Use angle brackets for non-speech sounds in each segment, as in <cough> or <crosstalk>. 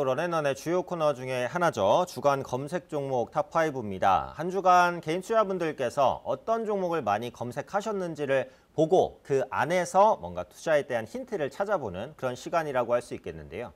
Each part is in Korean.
런앤런의 주요 코너 중에 하나죠. 주간 검색 종목 탑5입니다. 한 주간 개인 투자분들께서 어떤 종목을 많이 검색하셨는지를 보고 그 안에서 뭔가 투자에 대한 힌트를 찾아보는 그런 시간이라고 할 수 있겠는데요.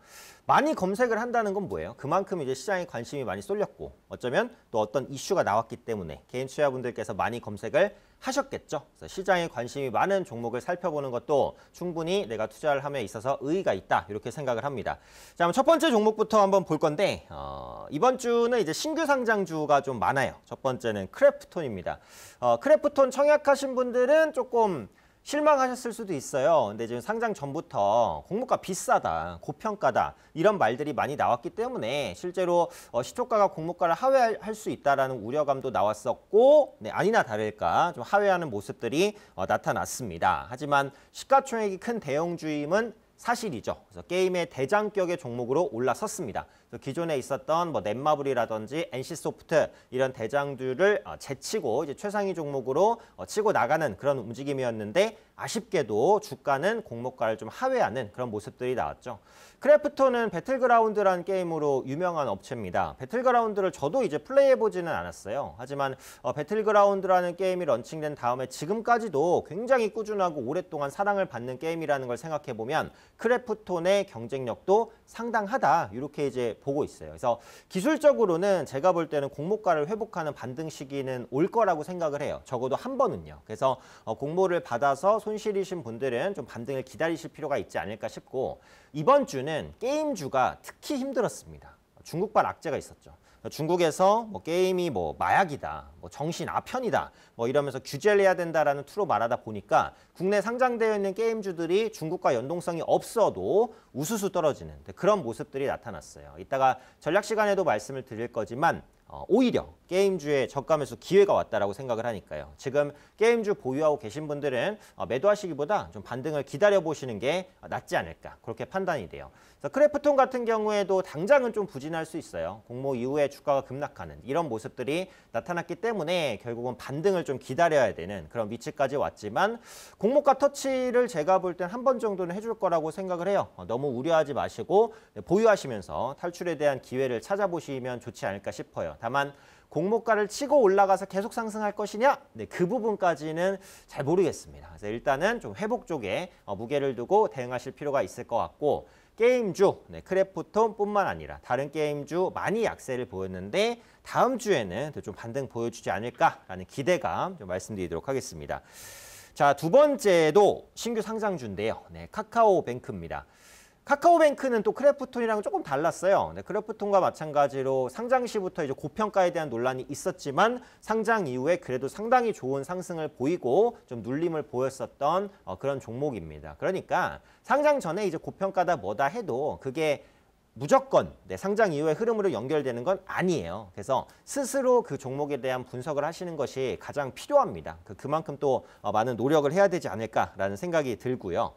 많이 검색을 한다는 건 뭐예요? 그만큼 이제 시장에 관심이 많이 쏠렸고 어쩌면 또 어떤 이슈가 나왔기 때문에 개인 투자분들께서 많이 검색을 하셨겠죠. 시장에 관심이 많은 종목을 살펴보는 것도 충분히 내가 투자를 함에 있어서 의의가 있다 이렇게 생각을 합니다. 자, 첫 번째 종목부터 한번 볼 건데 어, 이번 주는 이제 신규 상장주가 좀 많아요. 첫 번째는 크래프톤입니다. 어, 크래프톤 청약하신 분들은 조금 실망하셨을 수도 있어요. 근데 지금 상장 전부터 공모가 비싸다, 고평가다 이런 말들이 많이 나왔기 때문에 실제로 어, 시초가가 공모가를 하회할 수 있다라는 우려감도 나왔었고 네, 아니나 다를까 좀 하회하는 모습들이 어, 나타났습니다. 하지만 시가총액이 큰 대형주임은 사실이죠. 그래서 게임의 대장격의 종목으로 올라섰습니다. 그 기존에 있었던 뭐 넷마블이라든지 NC소프트 이런 대장주를 어, 제치고 이제 최상위 종목으로 어, 치고 나가는 그런 움직임이었는데 아쉽게도 주가는 공모가를 좀 하회하는 그런 모습들이 나왔죠. 크래프톤은 배틀그라운드라는 게임으로 유명한 업체입니다. 배틀그라운드를 저도 이제 플레이해보지는 않았어요. 하지만 어, 배틀그라운드라는 게임이 런칭된 다음에 지금까지도 굉장히 꾸준하고 오랫동안 사랑을 받는 게임이라는 걸 생각해보면 크래프톤의 경쟁력도 상당하다. 이렇게 이제 보고 있어요. 그래서 기술적으로는 제가 볼 때는 공모가를 회복하는 반등 시기는 올 거라고 생각을 해요. 적어도 한 번은요. 그래서 어, 공모를 받아서 손실이신 분들은 좀 반등을 기다리실 필요가 있지 않을까 싶고 이번 주는 게임주가 특히 힘들었습니다. 중국발 악재가 있었죠. 중국에서 뭐 게임이 뭐 마약이다, 뭐 정신 아편이다, 뭐 이러면서 규제를 해야 된다라는 투로 말하다 보니까 국내 상장되어 있는 게임주들이 중국과 연동성이 없어도 우수수 떨어지는 그런 모습들이 나타났어요. 이따가 전략 시간에도 말씀을 드릴 거지만 어, 오히려 게임주의 저가 매수 기회가 왔다라고 생각을 하니까요. 지금 게임주 보유하고 계신 분들은 어, 매도하시기보다 좀 반등을 기다려보시는 게 낫지 않을까 그렇게 판단이 돼요. 그래서 크래프톤 같은 경우에도 당장은 좀 부진할 수 있어요. 공모 이후에 주가가 급락하는 이런 모습들이 나타났기 때문에 결국은 반등을 좀 기다려야 되는 그런 위치까지 왔지만 공모가 터치를 제가 볼 땐 한 번 정도는 해줄 거라고 생각을 해요. 어, 너무 우려하지 마시고 보유하시면서 탈출에 대한 기회를 찾아보시면 좋지 않을까 싶어요. 다만 공모가를 치고 올라가서 계속 상승할 것이냐? 네, 그 부분까지는 잘 모르겠습니다. 그래서 일단은 좀 회복 쪽에 어, 무게를 두고 대응하실 필요가 있을 것 같고 게임주, 네, 크래프톤뿐만 아니라 다른 게임주 많이 약세를 보였는데 다음 주에는 좀 반등 보여주지 않을까라는 기대감 좀 말씀드리도록 하겠습니다. 자, 두 번째도 신규 상장주인데요. 네, 카카오뱅크입니다. 카카오뱅크는 또 크래프톤이랑 조금 달랐어요. 네, 크래프톤과 마찬가지로 상장 시부터 이제 고평가에 대한 논란이 있었지만 상장 이후에 그래도 상당히 좋은 상승을 보이고 좀 눌림을 보였었던 어, 그런 종목입니다. 그러니까 상장 전에 이제 고평가다 뭐다 해도 그게 무조건 네, 상장 이후의 흐름으로 연결되는 건 아니에요. 그래서 스스로 그 종목에 대한 분석을 하시는 것이 가장 필요합니다. 그, 그만큼 또 어, 많은 노력을 해야 되지 않을까라는 생각이 들고요.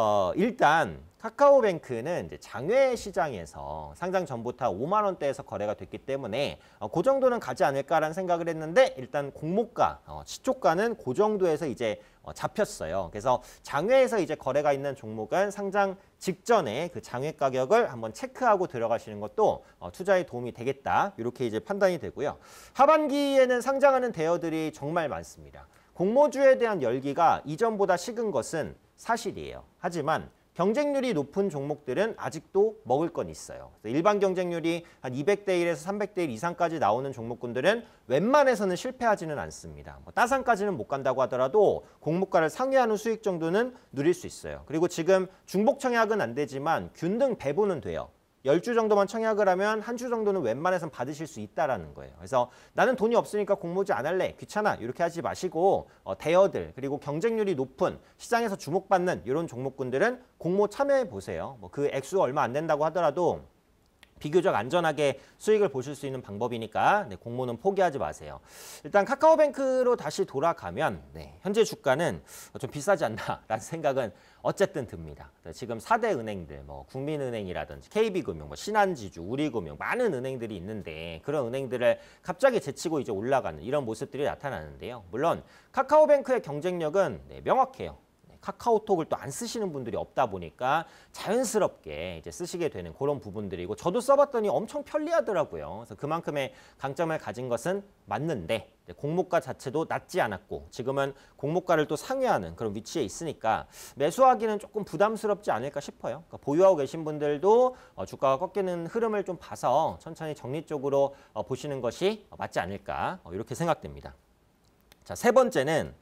어, 일단 카카오뱅크는 장외 시장에서 상장 전부터 5만 원대에서 거래가 됐기 때문에 어, 그 정도는 가지 않을까라는 생각을 했는데 일단 공모가, 어, 시초가는 그 정도에서 이제 어, 잡혔어요. 그래서 장외에서 이제 거래가 있는 종목은 상장 직전에 그 장외 가격을 한번 체크하고 들어가시는 것도 어, 투자에 도움이 되겠다. 이렇게 이제 판단이 되고요. 하반기에는 상장하는 대여들이 정말 많습니다. 공모주에 대한 열기가 이전보다 식은 것은 사실이에요. 하지만 경쟁률이 높은 종목들은 아직도 먹을 건 있어요. 일반 경쟁률이 한 200대 1에서 300대 1 이상까지 나오는 종목군들은 웬만해서는 실패하지는 않습니다. 뭐 따상까지는 못 간다고 하더라도 공모가를 상회하는 수익 정도는 누릴 수 있어요. 그리고 지금 중복 청약은 안 되지만 균등 배분은 돼요. 1 0주 정도만 청약을 하면 한 주 정도는 웬만해선 받으실 수 있다라는 거예요. 그래서 나는 돈이 없으니까 공모주 안 할래. 귀찮아. 이렇게 하지 마시고 어, 대여들 그리고 경쟁률이 높은 시장에서 주목받는 이런 종목군들은 공모 참여해 보세요. 뭐그 액수 얼마 안 된다고 하더라도 비교적 안전하게 수익을 보실 수 있는 방법이니까 네, 공모는 포기하지 마세요. 일단 카카오뱅크로 다시 돌아가면 네, 현재 주가는 좀 비싸지 않나라는 <laughs> 생각은 어쨌든 듭니다. 네, 지금 4대 은행들, 뭐 국민은행이라든지 KB금융, 뭐 신한지주, 우리금융 많은 은행들이 있는데 그런 은행들을 갑자기 제치고 이제 올라가는 이런 모습들이 나타나는데요. 물론 카카오뱅크의 경쟁력은 네, 명확해요. 카카오톡을 또 안 쓰시는 분들이 없다 보니까 자연스럽게 이제 쓰시게 되는 그런 부분들이고 저도 써봤더니 엄청 편리하더라고요. 그래서 그만큼의 강점을 가진 것은 맞는데 공모가 자체도 낮지 않았고 지금은 공모가를 또 상회하는 그런 위치에 있으니까 매수하기는 조금 부담스럽지 않을까 싶어요. 그러니까 보유하고 계신 분들도 어, 주가가 꺾이는 흐름을 좀 봐서 천천히 정리 적으로 어, 보시는 것이 맞지 않을까 어, 이렇게 생각됩니다. 자, 세 번째는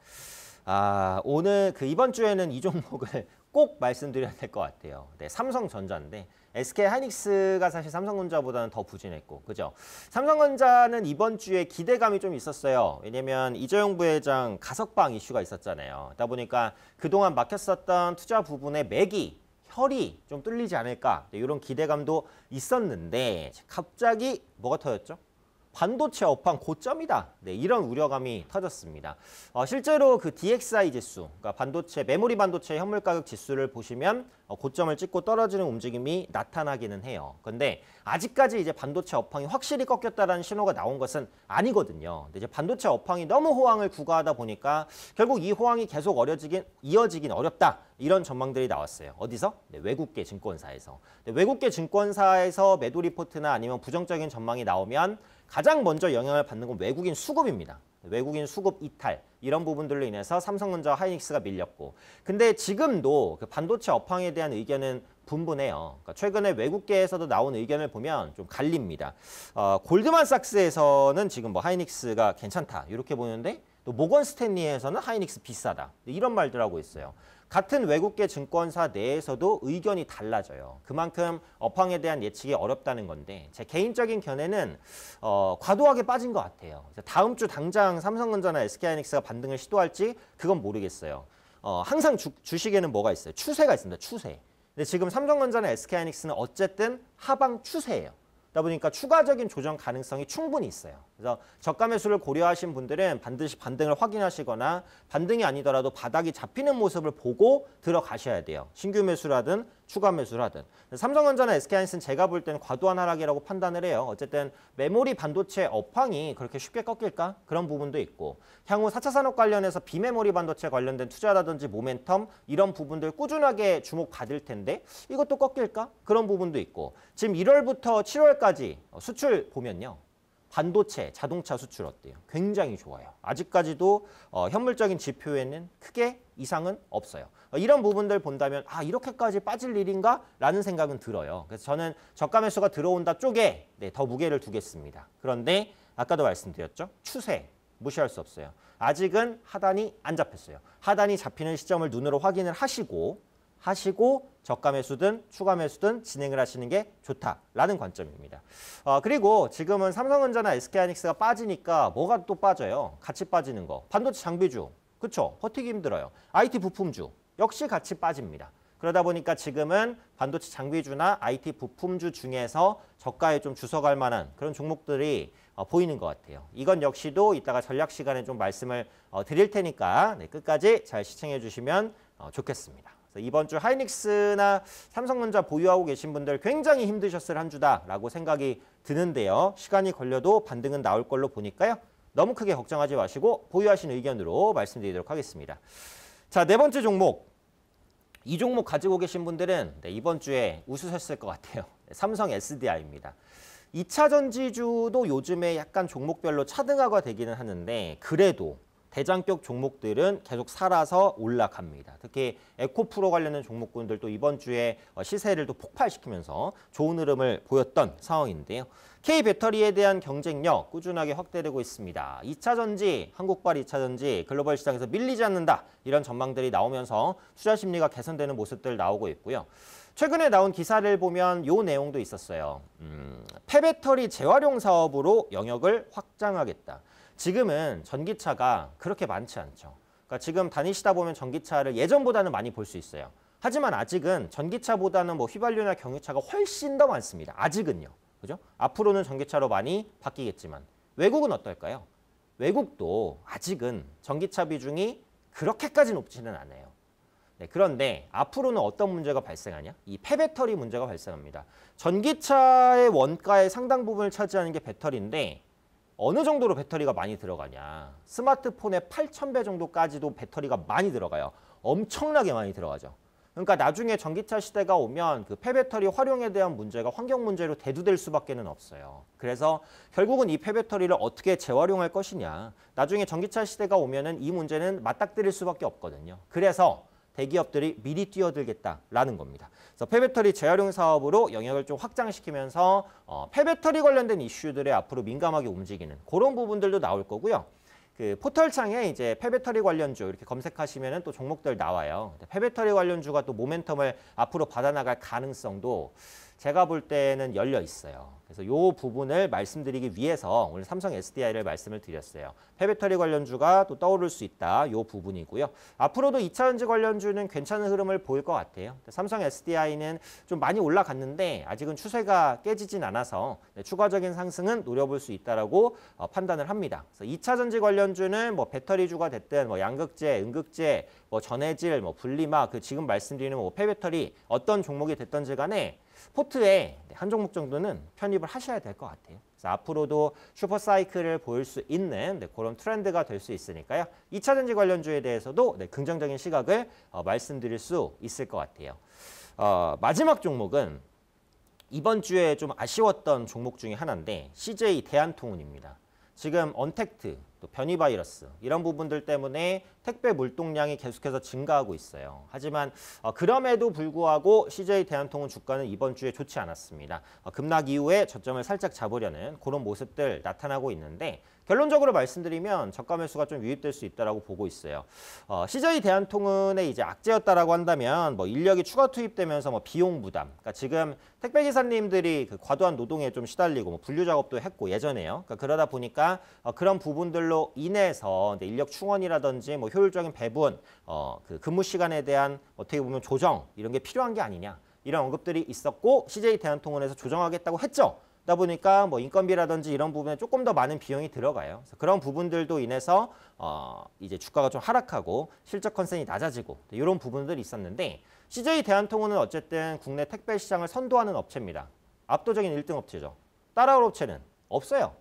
아, 오늘 그 이번 주에는 이 종목을 <laughs> 꼭 말씀드려야 될 것 같아요. 네, 삼성전자인데 SK 하이닉스가 사실 삼성전자보다는 더 부진했고, 그죠? 삼성전자는 이번 주에 기대감이 좀 있었어요. 왜냐면 이재용 부회장 가석방 이슈가 있었잖아요. 그러다 보니까 그동안 막혔었던 투자 부분의 맥이 혈이 좀 뚫리지 않을까 네, 이런 기대감도 있었는데 갑자기 뭐가 터졌죠? 반도체 업황 고점이다. 네, 이런 우려감이 터졌습니다. 어, 실제로 그 DXI 지수, 그러니까 반도체 메모리 반도체 현물 가격 지수를 보시면 어, 고점을 찍고 떨어지는 움직임이 나타나기는 해요. 근데 아직까지 이제 반도체 업황이 확실히 꺾였다라는 신호가 나온 것은 아니거든요. 근데 이제 반도체 업황이 너무 호황을 구가하다 보니까 결국 이 호황이 계속 어려지긴 이어지긴 어렵다. 이런 전망들이 나왔어요. 어디서? 네, 외국계 증권사에서. 네, 외국계 증권사에서 매도 리포트나 아니면 부정적인 전망이 나오면 가장 먼저 영향을 받는 건 외국인 수급입니다. 외국인 수급 이탈 이런 부분들로 인해서 삼성전자 하이닉스가 밀렸고 근데 지금도 그 반도체 업황에 대한 의견은 분분해요. 그러니까 최근에 외국계에서도 나온 의견을 보면 좀 갈립니다. 어, 골드만삭스에서는 지금 뭐 하이닉스가 괜찮다 이렇게 보는데 또 모건 스탠리에서는 하이닉스 비싸다 이런 말들 하고 있어요. 같은 외국계 증권사 내에서도 의견이 달라져요. 그만큼 업황에 대한 예측이 어렵다는 건데 제 개인적인 견해는 어, 과도하게 빠진 것 같아요. 다음 주 당장 삼성전자나 SK하이닉스가 반등을 시도할지 그건 모르겠어요. 어, 항상 주, 주식에는 뭐가 있어요? 추세가 있습니다. 추세. 근데 지금 삼성전자나 SK하이닉스는 어쨌든 하방 추세예요. 그러다 보니까 추가적인 조정 가능성이 충분히 있어요. 그래서 저가 매수를 고려하신 분들은 반드시 반등을 확인하시거나 반등이 아니더라도 바닥이 잡히는 모습을 보고 들어가셔야 돼요. 신규 매수라든 추가 매수를 하든. 삼성전자나 SK하이닉스는 제가 볼 때는 과도한 하락이라고 판단을 해요. 어쨌든 메모리 반도체 업황이 그렇게 쉽게 꺾일까? 그런 부분도 있고 향후 4차 산업 관련해서 비메모리 반도체 관련된 투자라든지 모멘텀 이런 부분들 꾸준하게 주목받을 텐데 이것도 꺾일까? 그런 부분도 있고 지금 1월부터 7월까지 수출 보면요. 반도체, 자동차 수출 어때요? 굉장히 좋아요. 아직까지도 어, 현물적인 지표에는 크게 이상은 없어요. 어, 이런 부분들 본다면 아 이렇게까지 빠질 일인가? 라는 생각은 들어요. 그래서 저는 저가 매수가 들어온다 쪽에 네, 더 무게를 두겠습니다. 그런데 아까도 말씀드렸죠? 추세 무시할 수 없어요. 아직은 하단이 안 잡혔어요. 하단이 잡히는 시점을 눈으로 확인을 하시고 하시고 저가 매수든 추가 매수든 진행을 하시는 게 좋다라는 관점입니다. 어, 그리고 지금은 삼성전자나 SK하이닉스가 빠지니까 뭐가 또 빠져요? 같이 빠지는 거. 반도체 장비주. 그렇죠? 버티기 힘들어요. IT 부품주. 역시 같이 빠집니다. 그러다 보니까 지금은 반도체 장비주나 IT 부품주 중에서 저가에 좀 주서갈 만한 그런 종목들이 어, 보이는 것 같아요. 이건 역시도 이따가 전략 시간에 좀 말씀을 어, 드릴 테니까 네, 끝까지 잘 시청해 주시면 어, 좋겠습니다. 이번 주 하이닉스나 삼성전자 보유하고 계신 분들 굉장히 힘드셨을 한 주다라고 생각이 드는데요. 시간이 걸려도 반등은 나올 걸로 보니까요. 너무 크게 걱정하지 마시고 보유하신 의견으로 말씀드리도록 하겠습니다. 자, 네 번째 종목. 이 종목 가지고 계신 분들은 네, 이번 주에 웃으셨을 것 같아요. 네, 삼성 SDI입니다. 2차 전지주도 요즘에 약간 종목별로 차등화가 되기는 하는데 그래도 대장격 종목들은 계속 살아서 올라갑니다. 특히 에코프로 관련된 종목군들도 이번 주에 어, 시세를 또 폭발시키면서 좋은 흐름을 보였던 상황인데요. K배터리에 대한 경쟁력 꾸준하게 확대되고 있습니다. 2차전지, 한국발 2차전지 글로벌 시장에서 밀리지 않는다 이런 전망들이 나오면서 투자 심리가 개선되는 모습들 나오고 있고요. 최근에 나온 기사를 보면 요 내용도 있었어요. 음, 폐배터리 재활용 사업으로 영역을 확장하겠다. 지금은 전기차가 그렇게 많지 않죠. 그러니까 지금 다니시다 보면 전기차를 예전보다는 많이 볼 수 있어요. 하지만 아직은 전기차보다는 뭐 휘발유나 경유차가 훨씬 더 많습니다. 아직은요. 그죠? 앞으로는 전기차로 많이 바뀌겠지만 외국은 어떨까요? 외국도 아직은 전기차 비중이 그렇게까지 높지는 않아요. 네, 그런데 앞으로는 어떤 문제가 발생하냐? 이 폐배터리 문제가 발생합니다. 전기차의 원가의 상당 부분을 차지하는 게 배터리인데 어느 정도로 배터리가 많이 들어가냐. 스마트폰의 8,000배 정도까지도 배터리가 많이 들어가요. 엄청나게 많이 들어가죠. 그러니까 나중에 전기차 시대가 오면 그 폐배터리 활용에 대한 문제가 환경 문제로 대두될 수밖에 는 없어요. 그래서 결국은 이 폐배터리를 어떻게 재활용할 것이냐. 나중에 전기차 시대가 오면 은이 문제는 맞닥뜨릴 수밖에 없거든요. 그래서 대기업들이 미리 뛰어들겠다라는 겁니다. 그래서 폐배터리 재활용 사업으로 영역을 좀 확장시키면서 어, 폐배터리 관련된 이슈들에 앞으로 민감하게 움직이는 그런 부분들도 나올 거고요. 그 포털창에 이제 폐배터리 관련주 이렇게 검색하시면 또 종목들 나와요. 폐배터리 관련주가 또 모멘텀을 앞으로 받아나갈 가능성도 제가 볼 때는 열려 있어요. 그래서 이 부분을 말씀드리기 위해서 오늘 삼성 SDI를 말씀을 드렸어요. 폐배터리 관련주가 또 떠오를 수 있다. 이 부분이고요. 앞으로도 2차전지 관련주는 괜찮은 흐름을 보일 것 같아요. 삼성 SDI는 좀 많이 올라갔는데 아직은 추세가 깨지진 않아서 네, 추가적인 상승은 노려볼 수 있다라고 어, 판단을 합니다. 그래서 2차전지 관련주는 뭐 배터리주가 됐든 뭐 양극재, 음극재, 뭐 전해질, 뭐 분리막 그 지금 말씀드리는 뭐 폐배터리 어떤 종목이 됐던지 간에 포트에 한 종목 정도는 편입을 하셔야 될 것 같아요. 그래서 앞으로도 슈퍼사이클을 보일 수 있는 네, 그런 트렌드가 될 수 있으니까요. 2차전지 관련주에 대해서도 네, 긍정적인 시각을 어, 말씀드릴 수 있을 것 같아요. 어, 마지막 종목은 이번 주에 좀 아쉬웠던 종목 중에 하나인데 CJ 대한통운입니다. 지금 언택트, 또 변이 바이러스 이런 부분들 때문에 택배 물동량이 계속해서 증가하고 있어요. 하지만 어, 그럼에도 불구하고 CJ 대한통운 주가는 이번 주에 좋지 않았습니다. 어, 급락 이후에 저점을 살짝 잡으려는 그런 모습들 나타나고 있는데 결론적으로 말씀드리면 저가 매수가 좀 유입될 수있다고 보고 있어요. 어, CJ 대한통운의 이제 악재였다라고 한다면 뭐 인력이 추가 투입되면서 뭐 비용 부담. 그러니까 지금 택배 기사님들이 그 과도한 노동에 좀 시달리고 뭐 분류 작업도 했고 예전에요. 그러니까 그러다 보니까 어, 그런 부분들로 인해서 인력 충원이라든지 뭐 효율적인 배분, 어, 그 근무 시간에 대한 뭐 어떻게 보면 조정 이런 게 필요한 게 아니냐. 이런 언급들이 있었고 CJ 대한통운에서 조정하겠다고 했죠. 그러다 보니까 뭐 인건비라든지 이런 부분에 조금 더 많은 비용이 들어가요. 그런 부분들도 인해서 어 이제 주가가 좀 하락하고 실적 컨센이 낮아지고 이런 부분들이 있었는데 CJ 대한통운은 어쨌든 국내 택배 시장을 선도하는 업체입니다. 압도적인 1등 업체죠. 따라올 업체는 없어요.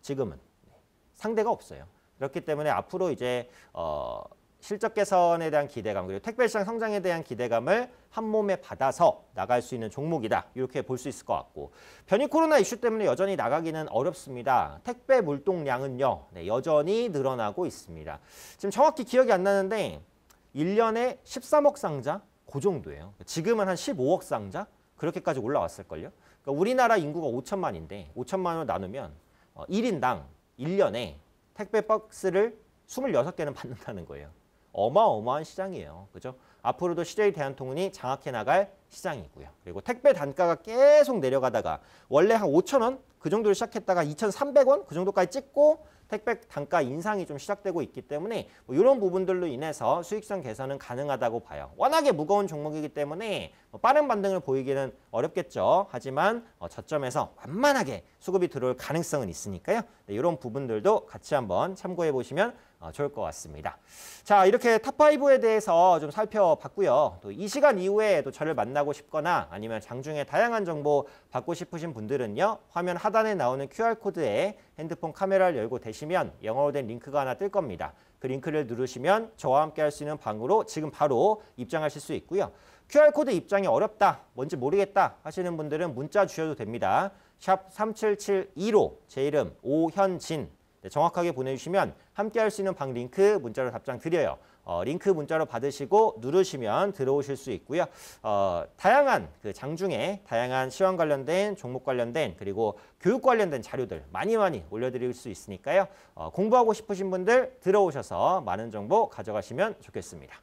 지금은 네. 상대가 없어요. 그렇기 때문에 앞으로 이제 어 실적 개선에 대한 기대감 그리고 택배시장 성장에 대한 기대감을 한 몸에 받아서 나갈 수 있는 종목이다 이렇게 볼 수 있을 것 같고 변이 코로나 이슈 때문에 여전히 나가기는 어렵습니다 택배 물동량은요 네, 여전히 늘어나고 있습니다 지금 정확히 기억이 안 나는데 1년에 13억 상자 그 정도예요 지금은 한 15억 상자 그렇게까지 올라왔을걸요 그러니까 우리나라 인구가 5천만인데 5천만으로 나누면 1인당 어, 1년에 택배 박스를 26개는 받는다는 거예요 어마어마한 시장이에요. 그죠? 앞으로도 CJ 대한통운이 장악해 나갈 시장이고요. 그리고 택배 단가가 계속 내려가다가 원래 한5천원그 정도를 시작했다가 2,300원 그 정도까지 찍고 택배 단가 인상이 좀 시작되고 있기 때문에 뭐 이런 부분들로 인해서 수익성 개선은 가능하다고 봐요. 워낙에 무거운 종목이기 때문에 뭐 빠른 반등을 보이기는 어렵겠죠. 하지만 어, 저점에서 완만하게 수급이 들어올 가능성은 있으니까요. 네, 이런 부분들도 같이 한번 참고해 보시면 어, 좋을 것 같습니다. 자, 이렇게 탑5에 대해서 좀 살펴봤고요. 또 이 시간 이후에 또 저를 만나고 싶거나 아니면 장중에 다양한 정보 받고 싶으신 분들은요. 화면 하단에 나오는 QR코드에 핸드폰 카메라를 열고 대시면 영어로 된 링크가 하나 뜰 겁니다. 그 링크를 누르시면 저와 함께 할 수 있는 방으로 지금 바로 입장하실 수 있고요. QR코드 입장이 어렵다, 뭔지 모르겠다 하시는 분들은 문자 주셔도 됩니다. 샵 3772로 제 이름 오현진 네, 정확하게 보내주시면 함께 할 수 있는 방 링크 문자로 답장 드려요. 어, 링크 문자로 받으시고 누르시면 들어오실 수 있고요. 어, 다양한 그 장중에 다양한 시험 관련된 종목 관련된 그리고 교육 관련된 자료들 많이 많이 올려드릴 수 있으니까요. 어, 공부하고 싶으신 분들 들어오셔서 많은 정보 가져가시면 좋겠습니다.